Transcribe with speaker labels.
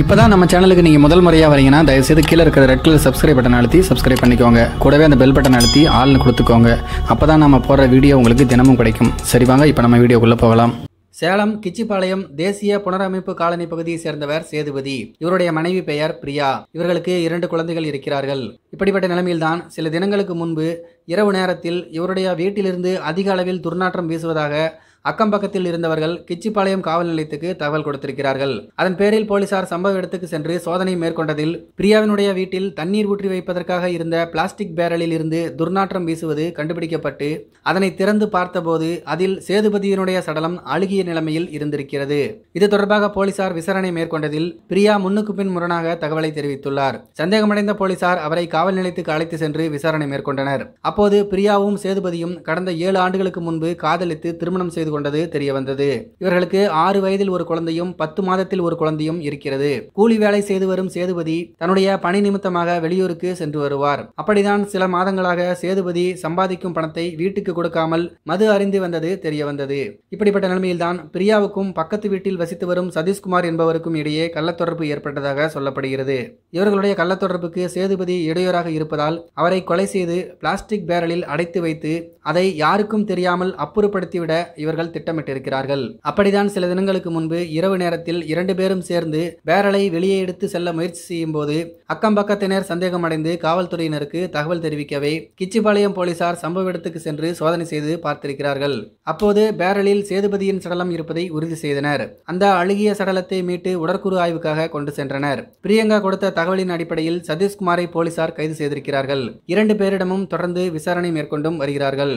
Speaker 1: இப்போ தான் நம்ம சேனலுக்கு நீங்கள் முதல் முறையாக வரீங்கன்னா தயவுசெய்து கீழே இருக்கிற ரெட் கலர் சப்ஸ்கிரைப் பட்டன் அழுத்தி சப்ஸ்கிரைப் பண்ணிக்கோங்க கூடவே அந்த பெல் பட்டன் அழுத்தி ஆள்னு கொடுத்துக்கோங்க அப்போ தான் நம்ம போடுற வீடியோ உங்களுக்கு தினமும் கிடைக்கும் சரி வாங்க இப்போ நம்ம வீடியோக்குள்ளே போகலாம்
Speaker 2: சேலம் கிச்சிப்பாளையம் தேசிய புனரமைப்பு காலனி பகுதியை சேர்ந்தவர் சேதுபதி இவருடைய மனைவி பெயர் பிரியா இவர்களுக்கு இரண்டு குழந்தைகள் இருக்கிறார்கள் இப்படிப்பட்ட நிலைமையில்தான் சில தினங்களுக்கு முன்பு இரவு நேரத்தில் இவருடைய வீட்டிலிருந்து அதிக அளவில் துர்நாற்றம் வீசுவதாக அக்கம் பக்கத்தில் இருந்தவர்கள் கிச்சிப்பாளையம் காவல் நிலையத்துக்கு தகவல் கொடுத்திருக்கிறார்கள் அதன் பேரில் போலீசார் சம்பவ இடத்துக்கு சென்று சோதனை மேற்கொண்டதில் பிரியாவினுடைய வீட்டில் தண்ணீர் ஊற்றி வைப்பதற்காக இருந்த பிளாஸ்டிக் பேரலில் இருந்து துர்நாற்றம் வீசுவது கண்டுபிடிக்கப்பட்டு அதனை திறந்து பார்த்தபோது அதில் சேதுபதியினுடைய சடலம் அழுகிய நிலைமையில் இருந்திருக்கிறது இது தொடர்பாக போலீசார் விசாரணை மேற்கொண்டதில் பிரியா முன்னுக்கு பின் முரணாக தகவலை தெரிவித்துள்ளார் சந்தேகமடைந்த போலீசார் அவரை காவல் நிலையத்துக்கு அழைத்து சென்று விசாரணை மேற்கொண்டனர் அப்போது பிரியாவும் சேதுபதியும் கடந்த ஏழு ஆண்டுகளுக்கு முன்பு காதலித்து திருமணம் செய்து செய்து கொண்டது தெரியவந்தது இவர்களுக்கு ஆறு வயதில் ஒரு குழந்தையும் பத்து மாதத்தில் ஒரு குழந்தையும் இருக்கிறது கூலி வேலை செய்து வரும் சேதுபதி தன்னுடைய பணி நிமித்தமாக வெளியூருக்கு சென்று வருவார் அப்படிதான் சில மாதங்களாக சேதுபதி சம்பாதிக்கும் பணத்தை வீட்டுக்கு கொடுக்காமல் மது அறிந்து வந்தது தெரியவந்தது இப்படிப்பட்ட நிலைமையில்தான் பிரியாவுக்கும் பக்கத்து வீட்டில் வசித்து வரும் சதீஷ்குமார் என்பவருக்கும் இடையே கள்ளத்தொடர்பு ஏற்பட்டதாக சொல்லப்படுகிறது இவர்களுடைய கள்ளத்தொடர்புக்கு சேதுபதி இடையூறாக இருப்பதால் அவரை கொலை செய்து பிளாஸ்டிக் பேரலில் அடைத்து வைத்து அதை யாருக்கும் தெரியாமல் அப்புறப்படுத்திவிட இவர்கள் அவர்கள் திட்டமிட்டிருக்கிறார்கள் அப்படிதான் சில தினங்களுக்கு முன்பு இரவு நேரத்தில் இரண்டு பேரும் சேர்ந்து பேரலை வெளியே எடுத்து செல்ல முயற்சி செய்யும் போது அக்கம்பக்கத்தினர் சந்தேகமடைந்து காவல்துறையினருக்கு தகவல் தெரிவிக்கவே கிச்சிபாளையம் போலீசார் சம்பவ இடத்துக்கு சென்று சோதனை செய்து பார்த்திருக்கிறார்கள் அப்போது பேரலில் சேதுபதியின் சடலம் இருப்பதை உறுதி செய்தனர் அந்த அழுகிய சடலத்தை மீட்டு உடற்குறு ஆய்வுக்காக கொண்டு சென்றனர் பிரியங்கா கொடுத்த தகவலின் அடிப்படையில் சதீஷ்குமாரை போலீசார் கைது செய்திருக்கிறார்கள் இரண்டு பேரிடமும் தொடர்ந்து விசாரணை மேற்கொண்டும் வருகிறார்கள்